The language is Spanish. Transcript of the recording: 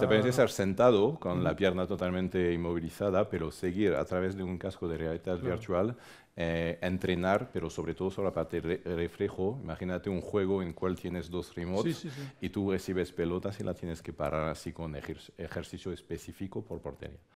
Te parece estar sentado con la pierna totalmente inmovilizada, pero seguir a través de un casco de realidad virtual, eh, entrenar, pero sobre todo sobre la parte de reflejo. Imagínate un juego en el cual tienes dos remotes y tú recibes pelotas y la tienes que parar así con ejercicio específico por portería.